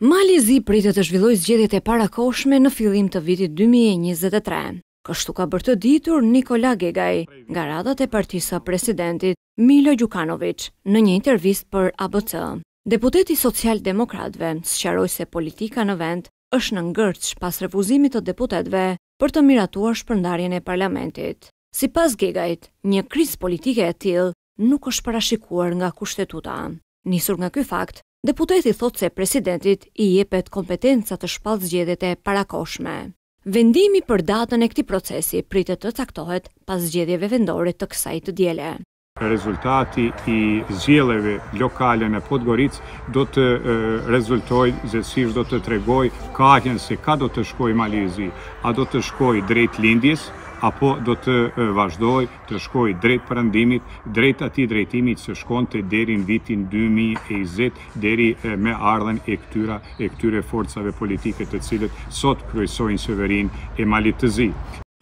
Mali Zi pritet të zhvilloj zgjedhjet e parakoshme në fillim të vitit 2023. Kështu ka bërë të ditur Nikola Gegaj, nga radhët e partisa presidentit Milo Gjukanovic, në një intervist për ABC. Deputeti social-demokratve qaroj se politika në vend është në ngërç pas refuzimit të deputetve për të miratuar shpërndarjen e parlamentit. Si pas Gegajt, një kriz politike e tilë nuk është parashikuar nga kushtetuta. Nisur nga ky fakt, Deputeti thot se presidentit i jepet kompetenca të shpalë zgjedhjet e parakoshme. Vendimi për datën e këti procesi pritet të caktohet pas zgjedhjeve vendore të kësaj të djele. Rezultati i zgjeleve lokale në Podgoric do të rezultoj zesish do të tregoj kajen se ka do të shkoj Malizi, a do të shkoj drejt lindjes, apo do të vazhdoj të shkoj drejt përëndimit, drejt ati drejtimit që shkon të deri në vitin 2020, deri me ardhen e këtyra e këtyre forcave politike të cilët sot kryesojnë sëverin e malit të zi.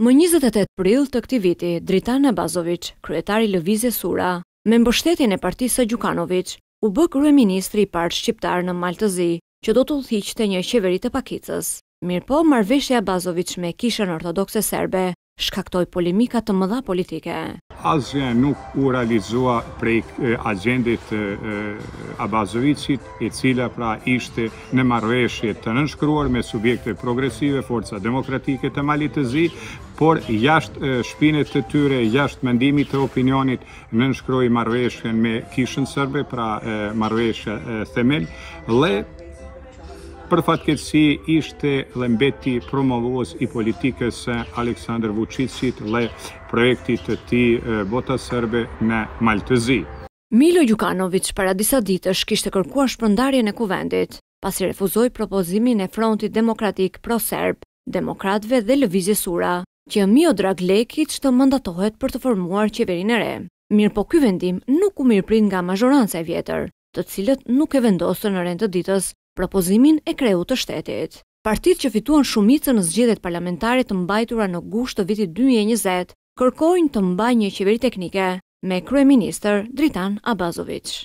Më 28 pril të këti viti, Dritana Bazovic, kryetari Lëvizje Sura, me mbështetjen e partisa Gjukanovic, u bë krye ministri partë shqiptar në Maltëzi, që do të uthiqë të një qeverit të pakicës. Mirë po, marveshja Bazovic me kishën ortodokse serbe, shkaktoj polemikat të mëdha politike. Asgjë nuk u realizua prej agendit e, Abazovicit, e cila pra ishte në marveshje të nënshkruar me subjekte progresive, forca demokratike të malit të zi, por jashtë shpinet të tyre, jashtë mendimit të opinionit, nënshkruaj marveshjen me kishën sërbe, pra marveshja themel, dhe për si ishte dhe mbeti promovues i politikës së Aleksandr Vučićit le projektit të ti Bota Serbe në Maltëzi. Milo Jukanovic para disa ditësh kishte kërkuar shpërndarjen e kuvendit, pasi refuzoi propozimin e Frontit Demokratik Pro-Serb, Demokratëve dhe Lëvizjes Ura, që Mio që të mandatohet për të formuar qeverinë e re. Mirë po ky vendim nuk u prit nga majoranca e vjetër, të cilët nuk e vendosën në rend të ditës propozimin e kreut të shtetit. Partit që fituan shumicën në zgjidhet parlamentarit të mbajtura në gusht të vitit 2020, kërkojnë të mbaj një qeveri teknike me Kryeminister Dritan Abazovic.